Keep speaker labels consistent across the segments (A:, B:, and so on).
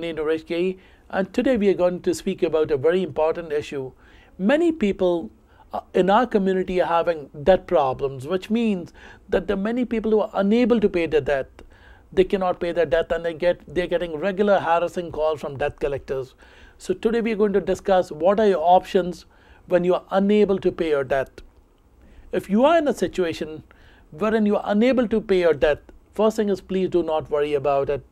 A: Naresh K. And today we are going to speak about a very important issue. Many people uh, in our community are having debt problems, which means that there are many people who are unable to pay their debt. They cannot pay their debt and they get they're getting regular harassing calls from debt collectors. So today we are going to discuss what are your options when you are unable to pay your debt. If you are in a situation wherein you are unable to pay your debt, first thing is please do not worry about it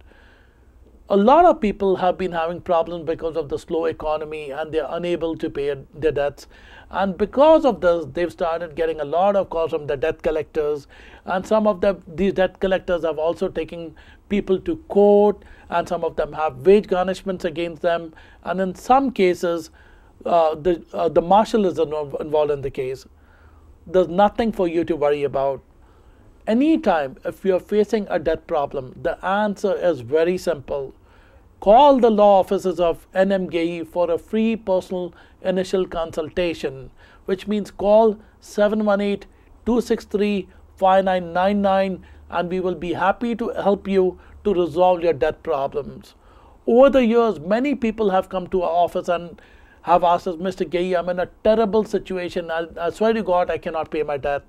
A: a lot of people have been having problems because of the slow economy and they're unable to pay their debts. And because of this, they've started getting a lot of calls from the debt collectors. And some of the, these debt collectors have also taken people to court, and some of them have wage garnishments against them. And in some cases, uh, the, uh, the marshal is involved in the case. There's nothing for you to worry about. Anytime if you're facing a debt problem, the answer is very simple Call the law offices of NMGAE for a free personal initial consultation, which means call 718 263 5999 and we will be happy to help you to resolve your debt problems. Over the years, many people have come to our office and have asked us, Mr. Gaye, I'm in a terrible situation. I, I swear to God, I cannot pay my debt.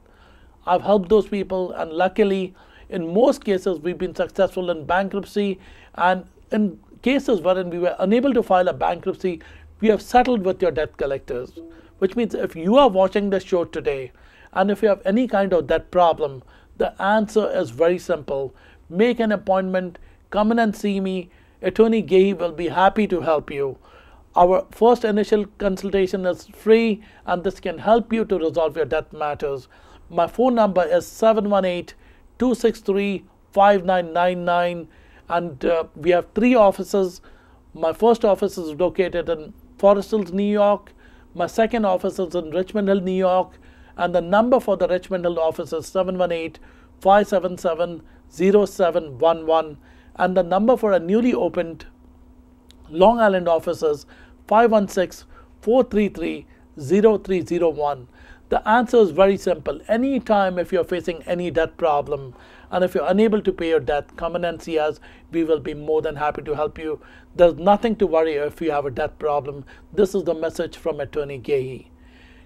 A: I've helped those people, and luckily, in most cases, we've been successful in bankruptcy and in cases wherein we were unable to file a bankruptcy, we have settled with your debt collectors. Which means if you are watching the show today and if you have any kind of debt problem, the answer is very simple. Make an appointment, come in and see me. Attorney Gay will be happy to help you. Our first initial consultation is free and this can help you to resolve your debt matters. My phone number is 718 263 5999. And uh, we have three offices. My first office is located in Forest Hills, New York. My second office is in Richmond Hill, New York. And the number for the Richmond Hill office is 718 577 0711. And the number for a newly opened Long Island office is 516 433 0301. The answer is very simple. Anytime if you're facing any debt problem and if you're unable to pay your debt, come in and see us. We will be more than happy to help you. There's nothing to worry if you have a debt problem. This is the message from Attorney Gehi.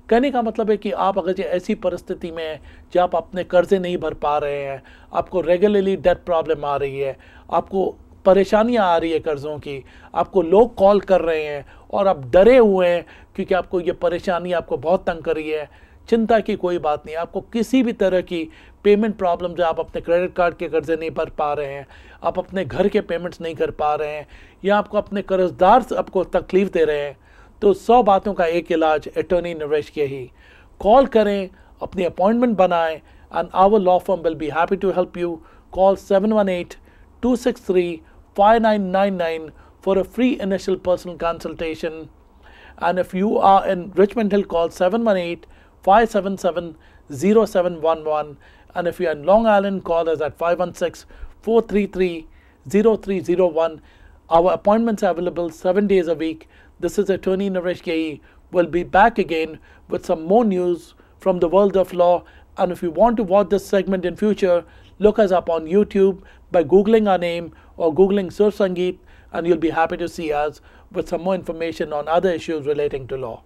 A: कहने का मतलब है कि आप अगर जो ऐसी परिस्थिति में हैं जब आप अपने कर्जे नहीं भर पा रहे हैं आपको रेगुलरली डेट प्रॉब्लम आ रही है आपको परेशानियां आ रही है कर्ज़ों की आपको लोग कॉल कर रहे हैं और आप डरे हुए हैं क्योंकि आपको ये परेशानी आपको बहुत तंग कर रही है चिंता की कोई बात नहीं आपको किसी भी तरह की पेमेंट प्रॉब्लम जो आप अपने क्रेडिट कार्ड के कर्जे नहीं भर पा रहे हैं आप अपने घर के पेमेंट्स नहीं कर पा रहे हैं या आपको अपने कर्जदार आपको तकलीफ दे रहे हैं तो सौ बातों का एक इलाज अटोर्नी नरेश के ही कॉल करें अपनी अपॉइंटमेंट बनाएं and our law firm will be happy to help you call seven one eight two six three five nine nine nine for a free initial personal initial and if you are you are in call seven one eight 577-0711 and if you're in Long Island call us at 516-433-0301. Our appointments are available 7 days a week. This is attorney Naresh Gai. We'll be back again with some more news from the world of law and if you want to watch this segment in future, look us up on YouTube by googling our name or googling Sir Sangeet and you'll be happy to see us with some more information on other issues relating to law.